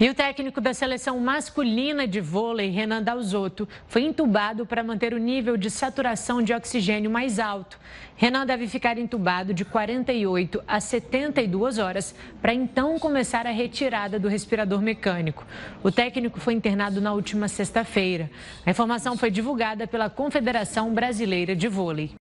E o técnico da seleção masculina de vôlei, Renan Dalzotto, foi entubado para manter o nível de saturação de oxigênio mais alto. Renan deve ficar entubado de 48 a 72 horas para então começar a retirada do respirador mecânico. O técnico foi internado na última sexta-feira. A informação foi divulgada pela Confederação Brasileira de Vôlei.